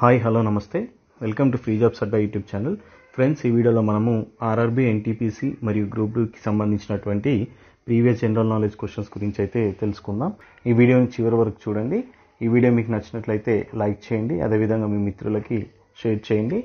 hi hello నమస్తే welcome to free jobs Adda YouTube channel friends ఈ వీడియోలో మనము ఆర్ఆర్బి ఎన్టీపీసీ మరియు గ్రూప్ డికి సంబంధించినటువంటి ప్రీవియస్ జనరల్ నాలెడ్జ్ క్వశ్చన్స్ గురించి అయితే తెలుసుకుందాం ఈ వీడియోని చివరి వరకు చూడండి ఈ వీడియో మీకు నచ్చినట్లయితే లైక్ చేయండి అదేవిధంగా మీ మిత్రులకి షేర్ చేయండి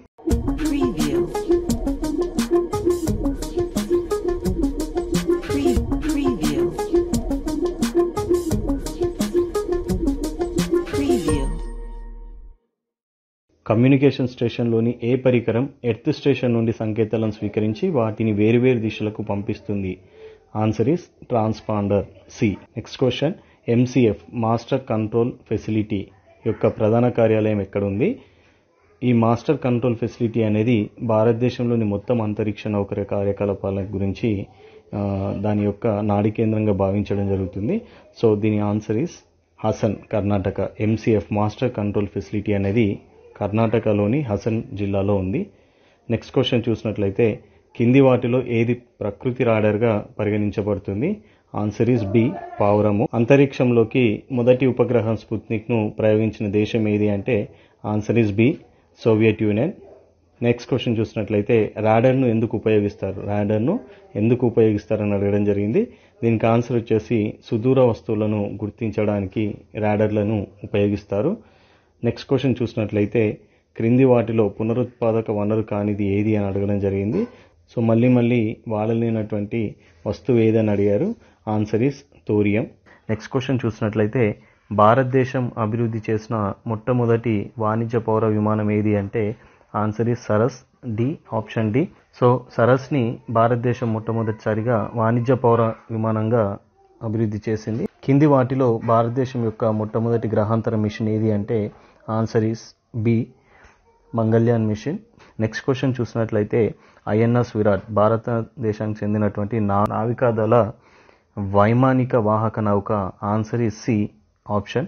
కమ్యూనికేషన్ స్టేషన్లోని ఏ పరికరం ఎర్త్ స్టేషన్ నుండి సంకేతాలను స్వీకరించి వాటిని వేరువేరు దిశలకు పంపిస్తుంది answer is transponder C next question MCF master control facility యొక్క ప్రధాన కార్యాలయం ఎక్కడుంది ఈ మాస్టర్ కంట్రోల్ ఫెసిలిటీ అనేది భారతదేశంలోని మొత్తం అంతరిక్ష నౌకర కార్యకలాపాల గురించి దాని యొక్క నాడి కేంద్రంగా భావించడం జరుగుతుంది సో దీని answer is Hassan Karnataka MCF master control facility అనేది కర్ణాటకలోని హసన్ జిల్లాలో ఉంది నెక్స్ట్ క్వశ్చన్ చూసినట్లయితే కింది వాటిలో ఏది ప్రకృతి రాడర్గా పరిగణించబడుతుంది ఆన్సర్ ఈస్ బి పావురము అంతరిక్షంలోకి మొదటి ఉపగ్రహం స్పుత్నిక్ను ప్రయోగించిన దేశం ఏది అంటే answer is B Soviet Union next question చూసినట్లయితే రాడర్ను ఎందుకు ఉపయోగిస్తారు రాడర్ను ఎందుకు ఉపయోగిస్తారని అడగడం జరిగింది దీనికి ఆన్సర్ వచ్చేసి సుదూర వస్తువులను గుర్తించడానికి రాడర్లను ఉపయోగిస్తారు నెక్స్ట్ క్వశ్చన్ చూసినట్లయితే క్రింది వాటిలో పునరుత్పాదక వనరు కానిది ఏది అని అడగడం జరిగింది సో మళ్ళీ మళ్ళీ వాడలేనటువంటి వస్తువు ఏదని అడిగారు answer is thorium next question చూసినట్లయితే భారతదేశం అభివృద్ధి చేసిన మొట్టమొదటి వాణిజ్య పౌర విమానం ఏది అంటే answer is Saras D option D so సరస్ని భారతదేశం మొట్టమొదటిసారిగా వాణిజ్య పౌర విమానంగా అభివృద్ధి చేసింది కింది వాటిలో భారతదేశం యొక్క మొట్టమొదటి గ్రహాంతర మిషన్ ఏది అంటే answer is B Mangalyaan mission next question చూసినట్లయితే ఐఎన్ఎస్ విరాట్ భారతదేశానికి చెందినటువంటి నావికాదళ వైమానిక వాహక నౌక answer is C option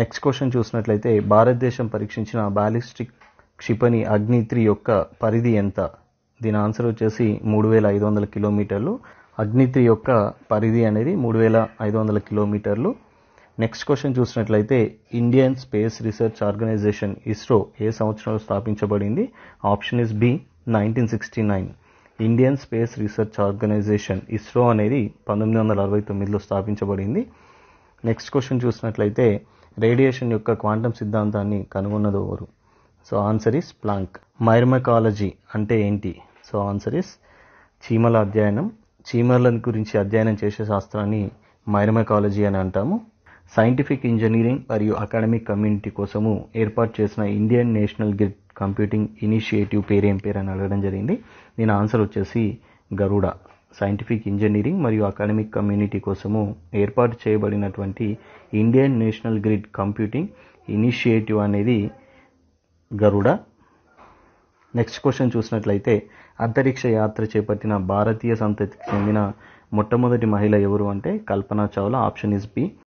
next question చూసినట్లయితే భారతదేశం పరీక్షించిన బాలిస్టిక్ క్షిపణి అగ్నిత్రి యొక్క పరిధి ఎంత దీని ఆన్సర్ వచ్చేసి మూడు వేల ఐదు వందల కిలోమీటర్లు అగ్నిత్రి యొక్క పరిధి అనేది మూడు వేల ఐదు వందల కిలోమీటర్లు నెక్స్ట్ క్వశ్చన్ చూసినట్లయితే Indian Space Research Organisation ISRO ఏ సంవత్సరంలో స్థాపించబడింది option is B nineteen sixty nine Indian Space Research Organisation ISRO అనేది పంతొమ్మిది వందల అరవై తొమ్మిదిలో స్థాపించబడింది నెక్స్ట్ క్వశ్చన్ చూసినట్లయితే రేడియేషన్ యొక్క క్వాంటం సిద్ధాంతాన్ని కనుగొన్నది ఎవరు so answer is Planck myrmecology అంటే ఏంటి సో ఆన్సర్ ఇస్ చీమల అధ్యయనం చీమలని గురించి అధ్యయనం చేసే శాస్త్రాన్ని మైర్మకాలజీ అని అంటాము సైంటిఫిక్ ఇంజనీరింగ్ మరియు అకాడమిక్ కమ్యూనిటీ కోసము ఏర్పాటు చేసిన Indian National Grid Computing Initiative పేరేం పేరు అని అడగడం జరిగింది నేను ఆన్సర్ వచ్చేసి గరుడ సైంటిఫిక్ ఇంజనీరింగ్ మరియు అకాడమిక్ కమ్యూనిటీ కోసము ఏర్పాటు చేయబడినటువంటి Indian National Grid Computing Initiative అనేది గరుడ నెక్స్ట్ క్వశ్చన్ చూసినట్లయితే అంతరిక్ష యాత్ర చేపట్టిన భారతీయ సంతతికి చెందిన మొట్టమొదటి మహిళ ఎవరు అంటే Kalpana Chawla option is B